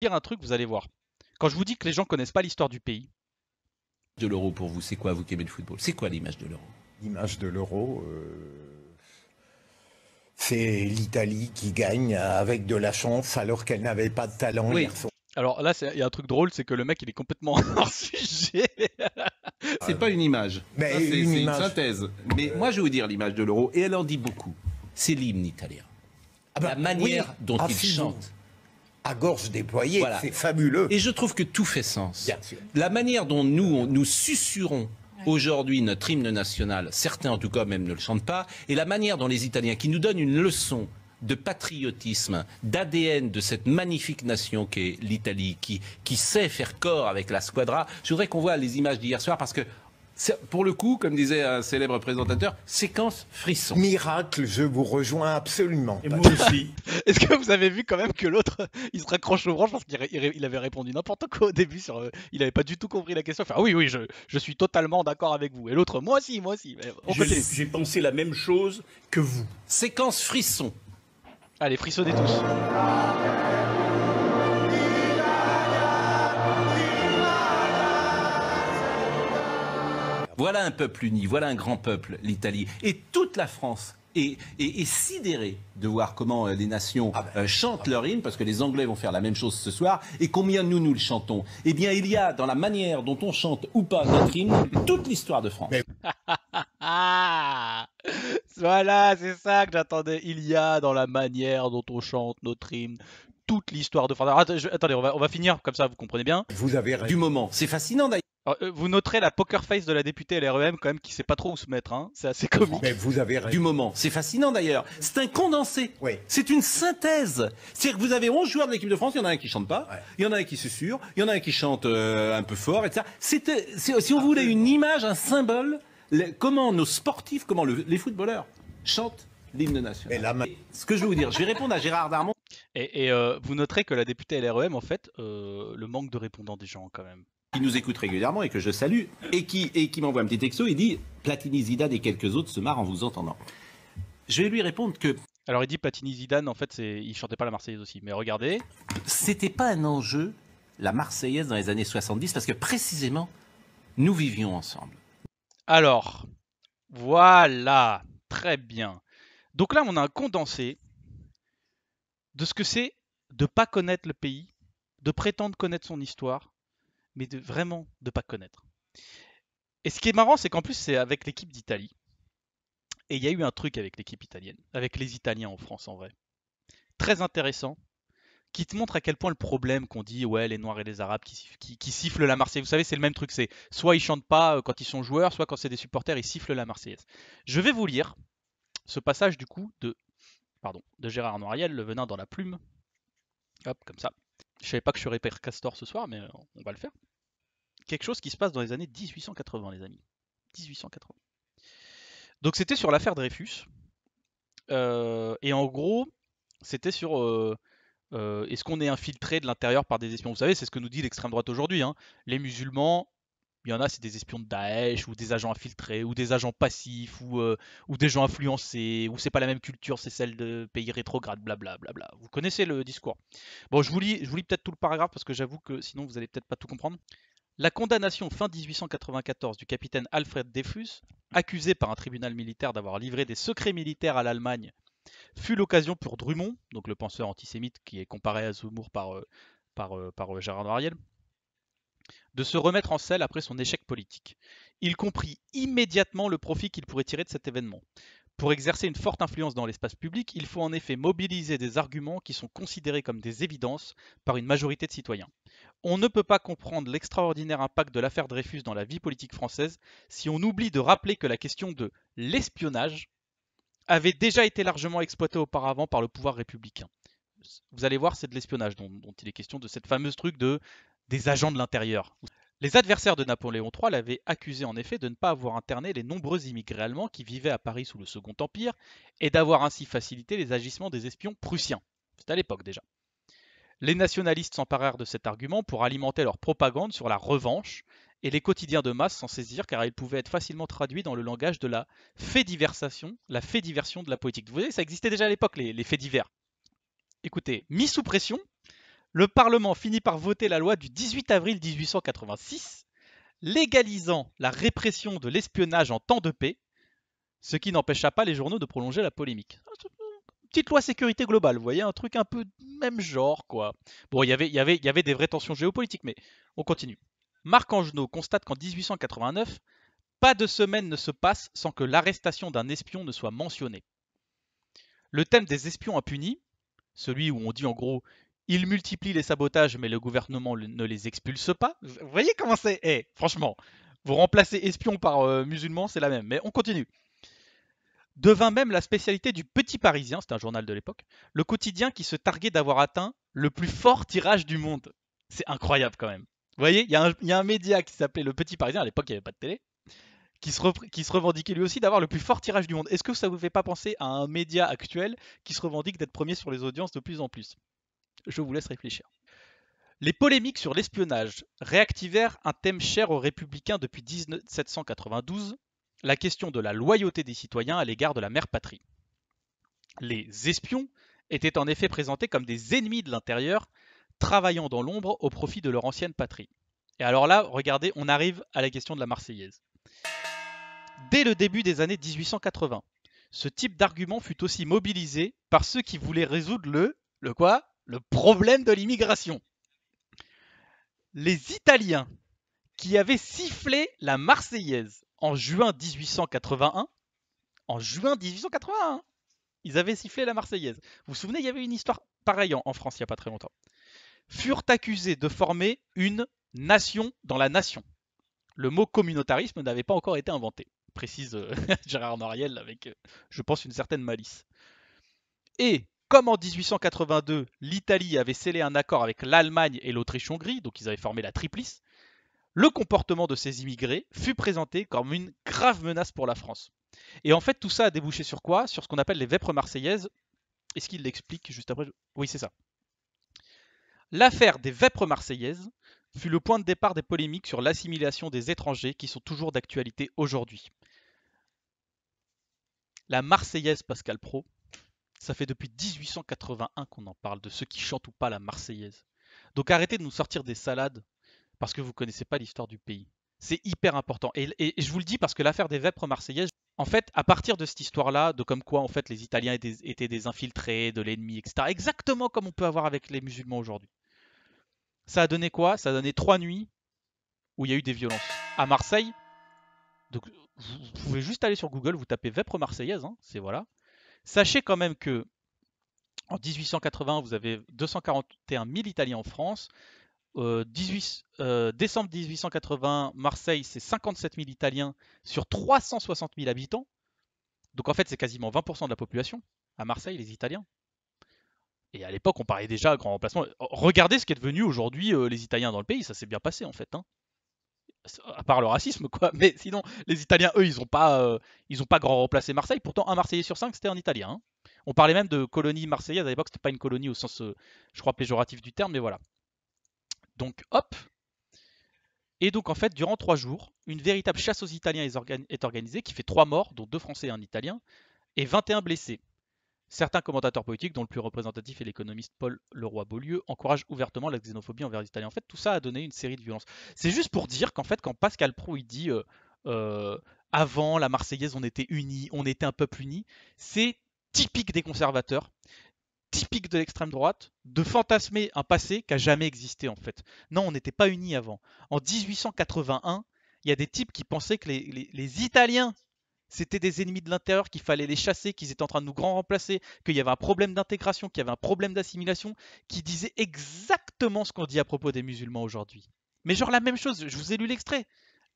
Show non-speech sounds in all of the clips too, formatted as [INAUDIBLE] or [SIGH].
dire un truc, vous allez voir. Quand je vous dis que les gens connaissent pas l'histoire du pays. De l'euro pour vous, c'est quoi vous qui aimez le football C'est quoi l'image de l'euro L'image de l'euro, euh, c'est l'Italie qui gagne avec de la chance alors qu'elle n'avait pas de talent. Oui. Alors là, il y a un truc drôle, c'est que le mec, il est complètement [LAUGHS] hors sujet. c'est pas une image. c'est une, synthèse. Mais euh. moi, je vais vous dire l'image de l'euro, et elle en dit beaucoup. C'est l'hymne italien. Ah bah, la manière dont ah, il chante à gorge déployée. C'est fabuleux. Et je trouve que tout fait sens. La manière dont nous, nous susurons. aujourd'hui notre hymne national, certains en tout cas même ne le chantent pas, et la manière dont les Italiens, qui nous donnent une leçon de patriotisme, d'ADN de cette magnifique nation qu'est l'Italie, qui, qui sait faire corps avec la squadra. Je voudrais qu'on voit les images d'hier soir parce que pour le coup, comme disait un célèbre présentateur, séquence frisson. Miracle, je vous rejoins absolument. Et moi aussi. [LAUGHS] Est-ce que vous avez vu quand même que l'autre, il se raccroche aux branches parce qu'il avait répondu n'importe quoi au début euh, il n'avait pas du tout compris la question. Enfin, oui, oui, je, je suis totalement d'accord avec vous. Et l'autre, moi aussi, moi aussi. J'ai pensé la même chose que vous. Séquence frisson. Allez, frissonnez tous. Voilà un peuple uni, voilà un grand peuple, l'Italie. Et toute la France est sidérée sidéré de voir comment euh, les nations ah ben. euh, chantent leur hymne, parce que les Anglais vont faire la même chose ce soir, et combien nous, nous le chantons. Eh bien, il y a, dans la manière dont on chante ou pas notre hymne, toute l'histoire de France. [LAUGHS] voilà, c'est ça que j'attendais. Il y a, dans la manière dont on chante notre hymne, toute l'histoire de France. attendez, on va, on va finir, comme ça, vous comprenez bien. Vous avez raison. Du moment. C'est fascinant d'ailleurs. Euh, vous noterez la poker face de la députée LREM quand même qui sait pas trop où se mettre. Hein. C'est assez comique. Mais vous avez Du moment. C'est fascinant d'ailleurs. C'est un condensé. Oui. C'est une synthèse. cest que vous avez 11 joueurs de l'équipe de France. Il y en a un qui chante pas. Il y en a un qui s'assure, Il y en a un qui chante euh, un peu fort, etc. si on ah, voulait une image, un symbole, comment nos sportifs, comment les footballeurs chantent l'hymne national. nation. ce que je veux vous dire, je vais répondre à Gérard Darmon. Et, euh, vous noterez que la députée LREM, en fait, le manque de répondants des gens quand même qui nous écoute régulièrement et que je salue, et qui, et qui m'envoie un petit texto, il dit Platini, Zidane et quelques autres se marrent en vous entendant. Je vais lui répondre que. Alors il dit Platini, Zidane, en fait, c'est, il chantait pas la Marseillaise aussi, mais regardez. C'était pas un enjeu, la Marseillaise dans les années 70, parce que précisément, nous vivions ensemble. Alors, voilà, très bien. Donc là, on a un condensé de ce que c'est de ne pas connaître le pays, de prétendre connaître son histoire, mais de vraiment de pas connaître. Et ce qui est marrant, c'est qu'en plus, c'est avec l'équipe d'Italie. Et il y a eu un truc avec l'équipe italienne, avec les Italiens en France en vrai. Très intéressant, qui te montre à quel point le problème qu'on dit, ouais, les Noirs et les Arabes qui, qui, sifflent la Marseillaise. Vous savez, c'est le même truc, c'est soit ils chantent pas euh, quand ils sont joueurs, soit quand c'est des supporters, ils sifflent la Marseillaise. Je vais vous lire ce passage du coup de, pardon, de Gérard Noiriel, le venin dans la plume. Hop, comme ça. Je savais pas que je serais Père Castor ce soir, mais euh, on va le faire quelque chose qui se passe dans les années 1880, les amis. 1880. Donc c'était sur l'affaire Dreyfus. Euh, et en gros, c'était sur euh, euh, est-ce qu'on est infiltré de l'intérieur par des espions Vous savez, c'est ce que nous dit l'extrême droite aujourd'hui. Hein. Les musulmans, il y en a, c'est des espions de Daesh, ou des agents infiltrés, ou des agents passifs, ou, ou des gens influencés, ou c'est pas la même culture, c'est celle de pays rétrograde, blablabla. Vous connaissez le discours. Bon, je vous lis, je vous lis peut-être tout le paragraphe parce que j'avoue que sinon vous allez peut-être pas tout comprendre. La condamnation fin 1894 du capitaine Alfred Defus, accusé par un tribunal militaire d'avoir livré des secrets militaires à l'Allemagne, fut l'occasion pour Drummond, donc le penseur antisémite qui est comparé à Zemmour par, euh, par, euh, euh, Gérard Noiriel, de se remettre en selle après son échec politique. Il comprit immédiatement le profit qu'il pourrait tirer de cet événement. Pour exercer une forte influence dans l'espace public, il faut en effet mobiliser des arguments qui sont considérés comme des évidences par une majorité de citoyens. On ne peut pas comprendre l'extraordinaire impact de l'affaire Dreyfus dans la vie politique française si on oublie de rappeler que la question de l'espionnage avait déjà été largement exploitée auparavant par le pouvoir républicain. Vous allez voir, c'est de l'espionnage dont, il est question, de cette fameuse truc de des agents de l'intérieur. Les adversaires de Napoléon III l'avaient accusé en effet de ne pas avoir interné les nombreux immigrés allemands qui vivaient à Paris sous le Second Empire et d'avoir ainsi facilité les agissements des espions prussiens. C'était à l'époque déjà. Les nationalistes s'emparèrent de cet argument pour alimenter leur propagande sur la revanche, et les quotidiens de masse s'en saisirent car ils pouvaient être facilement traduits dans le langage de la fédiversation, la fédiversion de la politique. Vous voyez, ça existait déjà à l'époque, les, les faits divers. Écoutez, mis sous pression, le Parlement finit par voter la loi du 18 avril 1886 légalisant la répression de l'espionnage en temps de paix, ce qui n'empêcha pas les journaux de prolonger la polémique. Petite loi sécurité globale, vous voyez, un truc un peu même genre, quoi. Bon, il y, avait, y avait des vraies tensions géopolitiques, mais on continue. Marc Angenot constate qu'en 1889, pas de semaine ne se passe sans que l'arrestation d'un espion ne soit mentionnée. Le thème des espions impunis, celui où on dit en gros il multiplie les sabotages, mais le gouvernement ne les expulse pas. Vous voyez comment c'est Eh, franchement, vous remplacez espion par euh, musulman, c'est la même. Mais on continue. Devint même la spécialité du Petit Parisien, c'est un journal de l'époque, le quotidien qui se targuait d'avoir atteint le plus fort tirage du monde. C'est incroyable quand même. Vous voyez, il y, a un média qui s'appelait le Petit Parisien, à l'époque il n'y avait pas de télé, qui se, qui se revendiquait lui aussi d'avoir le plus fort tirage du monde. Est-ce que ça ne vous fait pas penser à un média actuel qui se revendique d'être premier sur les audiences de plus en plus je vous laisse réfléchir. Les polémiques sur l'espionnage réactivèrent un thème cher aux républicains depuis 1792, la question de la loyauté des citoyens à l'égard de la mère patrie. Les espions étaient en effet présentés comme des ennemis de l'intérieur, travaillant dans l'ombre au profit de leur ancienne patrie. Et alors là, regardez, on arrive à la question de la Marseillaise. Dès le début des années 1880, ce type d'argument fut aussi mobilisé par ceux qui voulaient résoudre le, le quoi le problème de l'immigration. Les Italiens qui avaient sifflé la Marseillaise en juin 1881, en juin 1881, ils avaient sifflé la Marseillaise. Vous vous souvenez, il y avait une histoire pareille en, France il n'y a pas très longtemps. Furent accusés de former une nation dans la nation. Le mot communautarisme n'avait pas encore été inventé, précise euh, [LAUGHS] Gérard Noriel avec, euh, je pense, une certaine malice. Et comme en 1882, l'Italie avait scellé un accord avec l'Allemagne et l'Autriche-Hongrie, donc ils avaient formé la triplice, le comportement de ces immigrés fut présenté comme une grave menace pour la France. Et en fait, tout ça a débouché sur quoi Sur ce qu'on appelle les vêpres marseillaises. Est-ce qu'il l'explique juste après Oui, c'est ça. L'affaire des vêpres marseillaises fut le point de départ des polémiques sur l'assimilation des étrangers qui sont toujours d'actualité aujourd'hui. La Marseillaise Pascal Pro, ça fait depuis 1881 qu'on en parle de ceux qui chantent ou pas la Marseillaise. Donc arrêtez de nous sortir des salades parce que vous connaissez pas l'histoire du pays. C'est hyper important. Et, je vous le dis parce que l'affaire des vêpres marseillaises, en fait, à partir de cette histoire-là, de comme quoi en fait les Italiens étaient, des infiltrés, de l'ennemi, etc. Exactement comme on peut avoir avec les musulmans aujourd'hui. Ça a donné quoi Ça a donné trois nuits où il y a eu des violences. À Marseille, donc vous pouvez juste aller sur Google, vous tapez vêpres marseillaises, hein, c'est voilà. Sachez quand même que en 1880 vous avez 241 000 Italiens en France. Euh, euh, décembre 1880, Marseille, c'est 57 000 Italiens sur 360 000 habitants. Donc en fait, c'est quasiment 20% de la population à Marseille, les Italiens. Et à l'époque, on parlait déjà grand remplacement. Regardez ce qui est devenu aujourd'hui euh, les Italiens dans le pays, ça s'est bien passé en fait. Hein à part le racisme, quoi. [LAUGHS] Mais sinon, les Italiens, eux, ils n'ont pas, euh, ils ont pas grand remplacé Marseille. Pourtant, un Marseillais sur cinq, c'était un Italien. Hein. On parlait même de colonie marseillaise à l'époque. C'était pas une colonie au sens, euh, je crois, péjoratif du terme, mais voilà. Donc, hop. Et donc, en fait, durant trois jours, une véritable chasse aux Italiens est, est organisée, qui fait trois morts, dont deux Français et un Italien, et 21 blessés. Certains commentateurs politiques, dont le plus représentatif est l'économiste Paul Leroy-Beaulieu, encouragent ouvertement la xénophobie envers les Italiens. En fait, tout ça a donné une série de violences. C'est juste pour dire qu'en fait, quand Pascal Pro dit euh, euh, avant la Marseillaise, on était unis, on était un peuple uni, c'est typique des conservateurs, typique de l'extrême droite, de fantasmer un passé qui n'a jamais existé en fait. Non, on n'était pas unis avant. En 1881, il y a des types qui pensaient que les Italiens c'était des ennemis de l'intérieur, qu'il fallait les chasser, qu'ils étaient en train de nous grand remplacer, qu'il y avait un problème d'intégration, qu'il y avait un problème d'assimilation, qui disait exactement ce qu'on dit à propos des musulmans aujourd'hui. Mais genre la même chose, je vous ai lu l'extrait,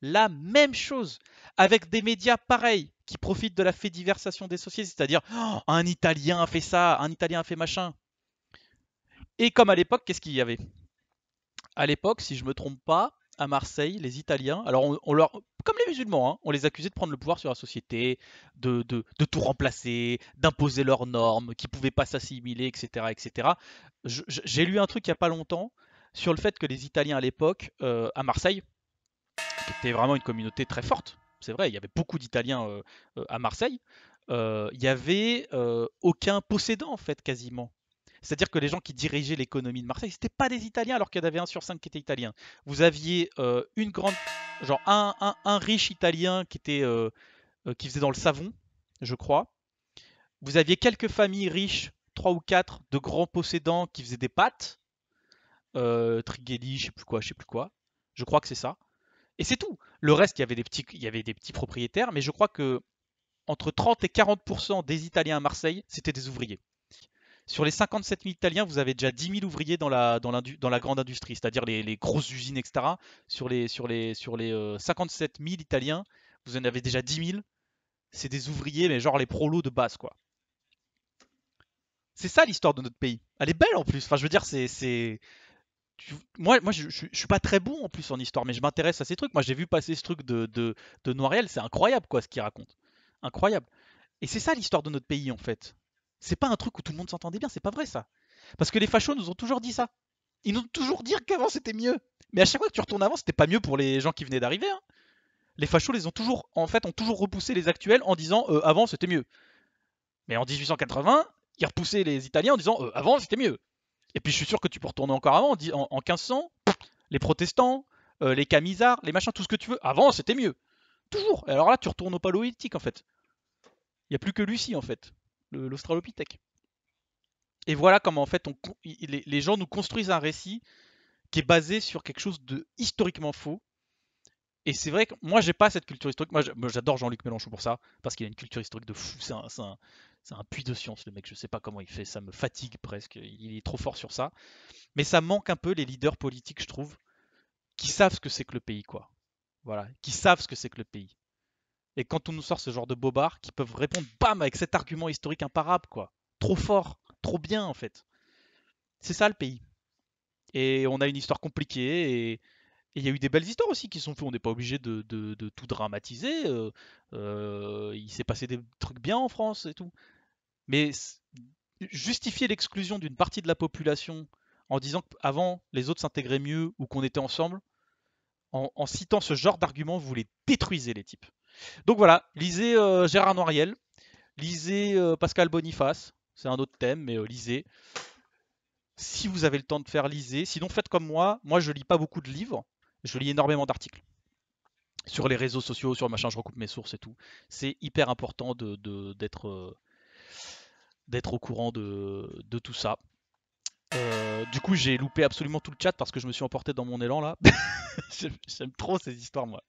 la même chose, avec des médias pareils, qui profitent de la fédiversation des sociétés, c'est-à-dire oh, un Italien a fait ça, un Italien a fait machin. Et comme à l'époque, qu'est-ce qu'il y avait À l'époque, si je me trompe pas, à Marseille, les Italiens, alors on, leur, comme les musulmans, hein, on les accusait de prendre le pouvoir sur la société, de, de, tout remplacer, d'imposer leurs normes, qu'ils ne pouvaient pas s'assimiler, etc. etc. J'ai lu un truc il n'y a pas longtemps sur le fait que les Italiens à l'époque, euh, à Marseille, qui était vraiment une communauté très forte, c'est vrai, il y avait beaucoup d'Italiens euh, euh, à Marseille, il n'y avait aucun possédant en fait quasiment. C'est-à-dire que les gens qui dirigeaient l'économie de Marseille, c'était pas des Italiens, alors qu'il y en avait un sur cinq qui était italien. Vous aviez euh, une grande, genre un, un, riche italien qui était, euh, euh, qui faisait dans le savon, je crois. Vous aviez quelques familles riches, trois ou quatre, de grands possédants qui faisaient des pâtes, Trigelli, je sais plus quoi, je sais plus quoi. Je crois que c'est ça. Et c'est tout. Le reste, il y avait des petits, il y avait des petits propriétaires, mais je crois que entre 30 et 40% des Italiens à Marseille, c'était des ouvriers. Sur les 57 000 Italiens, vous avez déjà 10 000 ouvriers dans la, grande industrie, c'est-à-dire les, grosses usines, etc. Sur les, sur les, sur 57 000 euh, Italiens, vous en avez déjà 10 000. C'est des ouvriers, mais genre les prolos de base, quoi. C'est ça l'histoire de notre pays. Elle est belle en plus. Enfin, je veux dire, c'est. Moi, je, je, suis pas très bon en plus en histoire, mais je m'intéresse à ces trucs. Moi, j'ai vu passer ce truc de, de, Noiriel, c'est incroyable, quoi, ce qu'il raconte. Incroyable. Et c'est ça l'histoire de notre pays, en fait. C'est pas un truc où tout le monde s'entendait bien, c'est pas vrai ça. Parce que les fachos nous ont toujours dit ça. Ils nous ont toujours dit qu'avant c'était mieux. Mais à chaque fois que tu retournes avant, c'était pas mieux pour les gens qui venaient d'arriver. Hein. Les fachos ont toujours, en fait, ont toujours repoussé les actuels en disant euh, avant c'était mieux. Mais en 1880, ils repoussaient les Italiens en disant euh, avant c'était mieux. Et puis je suis sûr que tu peux retourner encore avant, en, 1500, les protestants, euh, les camisards, les machins, tout ce que tu veux. Avant c'était mieux. Toujours. Et alors là, tu retournes au paléolithique en fait. Il n'y a plus que Lucie en fait l'Australopithèque. Et voilà comment en fait on, les, gens nous construisent un récit qui est basé sur quelque chose de historiquement faux. Et c'est vrai que moi j'ai pas cette culture historique. Moi j'adore Jean-Luc Mélenchon pour ça, parce qu'il a une culture historique de fou. C'est un, un, puits de science le mec, je sais pas comment il fait, ça me fatigue presque, il est trop fort sur ça. Mais ça manque un peu les leaders politiques, je trouve, qui savent ce que c'est que le pays, quoi. Voilà, qui savent ce que c'est que le pays. Et quand on nous sort ce genre de bobards qui peuvent répondre bam avec cet argument historique imparable, quoi. Trop fort, trop bien en fait. C'est ça le pays. Et on a une histoire compliquée et il y a eu des belles histoires aussi qui sont faites. On n'est pas obligé de, tout dramatiser. Euh, euh, il s'est passé des trucs bien en France et tout. Mais justifier l'exclusion d'une partie de la population en disant qu'avant les autres s'intégraient mieux ou qu'on était ensemble, en, en citant ce genre d'argument, vous les détruisez les types. Donc voilà, lisez euh, Gérard Noiriel, lisez euh, Pascal Boniface, c'est un autre thème, mais euh, lisez. Si vous avez le temps de faire, lisez. Sinon, faites comme moi. Moi, je lis pas beaucoup de livres, je lis énormément d'articles. Sur les réseaux sociaux, sur machin, je recoupe mes sources et tout. C'est hyper important d'être au courant de, tout ça. du coup, j'ai loupé absolument tout le chat parce que je me suis emporté dans mon élan là. [LAUGHS] J'aime trop ces histoires, moi